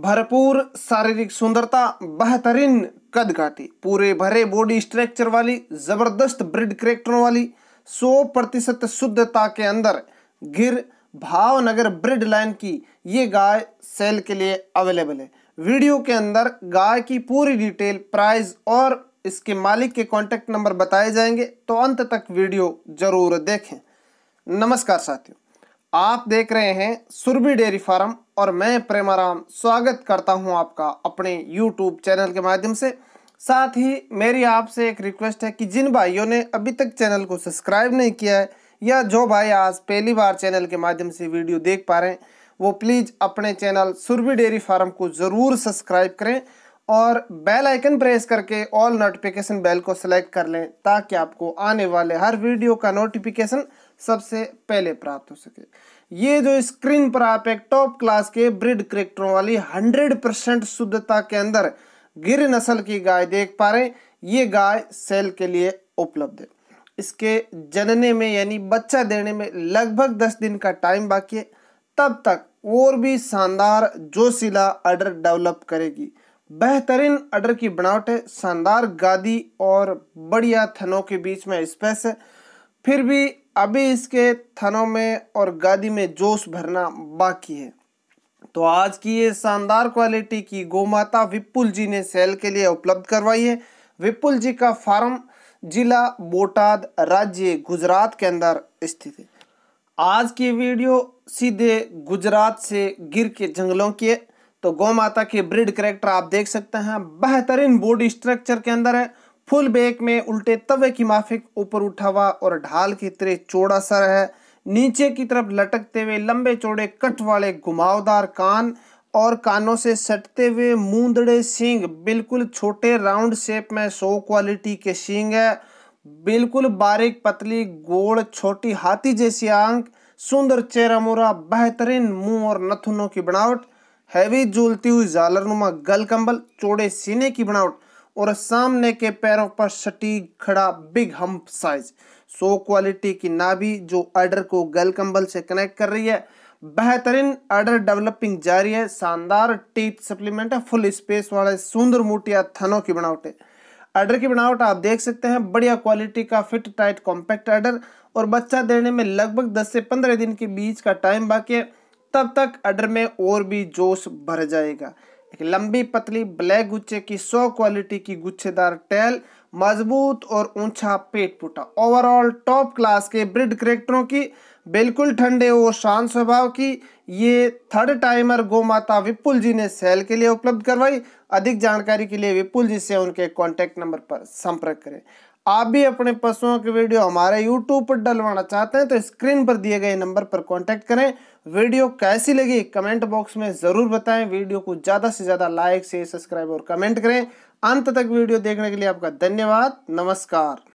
भरपूर शारीरिक सुंदरता बेहतरीन कद काठी पूरे भरे बॉडी स्ट्रक्चर वाली जबरदस्त ब्रिड करेक्टरों वाली 100 प्रतिशत शुद्धता के अंदर गिर भावनगर ब्रिड लाइन की ये गाय सेल के लिए अवेलेबल है वीडियो के अंदर गाय की पूरी डिटेल प्राइस और इसके मालिक के कॉन्टैक्ट नंबर बताए जाएंगे तो अंत तक वीडियो ज़रूर देखें नमस्कार साथियों आप देख रहे हैं सुरभि डेयरी फार्म और मैं प्रेमाराम स्वागत करता हूं आपका अपने यूट्यूब चैनल के माध्यम से साथ ही मेरी आपसे एक रिक्वेस्ट है कि जिन भाइयों ने अभी तक चैनल को सब्सक्राइब नहीं किया है या जो भाई आज पहली बार चैनल के माध्यम से वीडियो देख पा रहे हैं वो प्लीज़ अपने चैनल सुरभि डेयरी फार्म को ज़रूर सब्सक्राइब करें और बेल आइकन प्रेस करके ऑल नोटिफिकेशन बेल को सिलेक्ट कर लें ताकि आपको आने वाले हर वीडियो का नोटिफिकेशन सबसे पहले प्राप्त हो सके ये जो स्क्रीन पर आप एक टॉप क्लास के ब्रिड करेक्टरों वाली 100 परसेंट शुद्धता के अंदर गिर नस्ल की गाय देख पा रहे हैं ये गाय सेल के लिए उपलब्ध है इसके जनने में यानी बच्चा देने में लगभग दस दिन का टाइम बाकी है तब तक और भी शानदार जोशीला अडर डेवलप करेगी बेहतरीन अडर की बनावट है शानदार गादी और बढ़िया थनों के बीच में स्पेस है फिर भी अभी इसके थनों में और गादी में जोश भरना बाकी है तो आज की ये शानदार क्वालिटी की गोमाता विपुल जी ने सेल के लिए उपलब्ध करवाई है विपुल जी का फार्म जिला बोटाद राज्य गुजरात के अंदर स्थित है आज की वीडियो सीधे गुजरात से गिर के जंगलों की है तो गौ माता की ब्रिड करेक्टर आप देख सकते हैं बेहतरीन बॉडी स्ट्रक्चर के अंदर है फुल बैक में उल्टे तवे की माफिक ऊपर उठा हुआ और ढाल की तरह चौड़ा सर है नीचे की तरफ लटकते हुए लंबे चौड़े कट वाले घुमावदार कान और कानों से सटते हुए मूंदड़े सींग बिल्कुल छोटे राउंड शेप में सो क्वालिटी के सींग है बिल्कुल बारीक पतली गोल छोटी हाथी जैसी आंख सुंदर चेहरा मोरा बेहतरीन मुंह और नथुनों की बनावट हैवी झूलती हुई नुमा गल कंबल चौड़े सीने की बनावट और सामने के पैरों पर सटीक खड़ा बिग हम्प साइज सो क्वालिटी की नाभि जो अर्डर को गल कंबल से कनेक्ट कर रही है बेहतरीन अर्डर डेवलपिंग जारी है शानदार टीथ सप्लीमेंट है फुल स्पेस वाले सुंदर मोटिया थनों की बनावट है अर्डर की बनावट आप देख सकते हैं बढ़िया क्वालिटी का फिट टाइट कॉम्पैक्ट अर्डर और बच्चा देने में लगभग 10 से 15 दिन के बीच का टाइम बाकी है तब तक अडर में और भी जोश भर जाएगा एक लंबी पतली ब्लैक गुच्छे की सौ क्वालिटी की गुच्छेदार टेल मजबूत और ऊंचा पेट पुटा ओवरऑल टॉप क्लास के ब्रिड करेक्टरों की बिल्कुल ठंडे और शांत स्वभाव की ये थर्ड टाइमर गोमाता विपुल जी ने सेल के लिए उपलब्ध करवाई अधिक जानकारी के लिए विपुल जी से उनके कॉन्टैक्ट नंबर पर संपर्क करें आप भी अपने पशुओं की वीडियो हमारे यूट्यूब पर डलवाना चाहते हैं तो स्क्रीन पर दिए गए नंबर पर कांटेक्ट करें वीडियो कैसी लगी कमेंट बॉक्स में ज़रूर बताएं वीडियो को ज़्यादा से ज़्यादा लाइक शेयर सब्सक्राइब और कमेंट करें अंत तक वीडियो देखने के लिए आपका धन्यवाद नमस्कार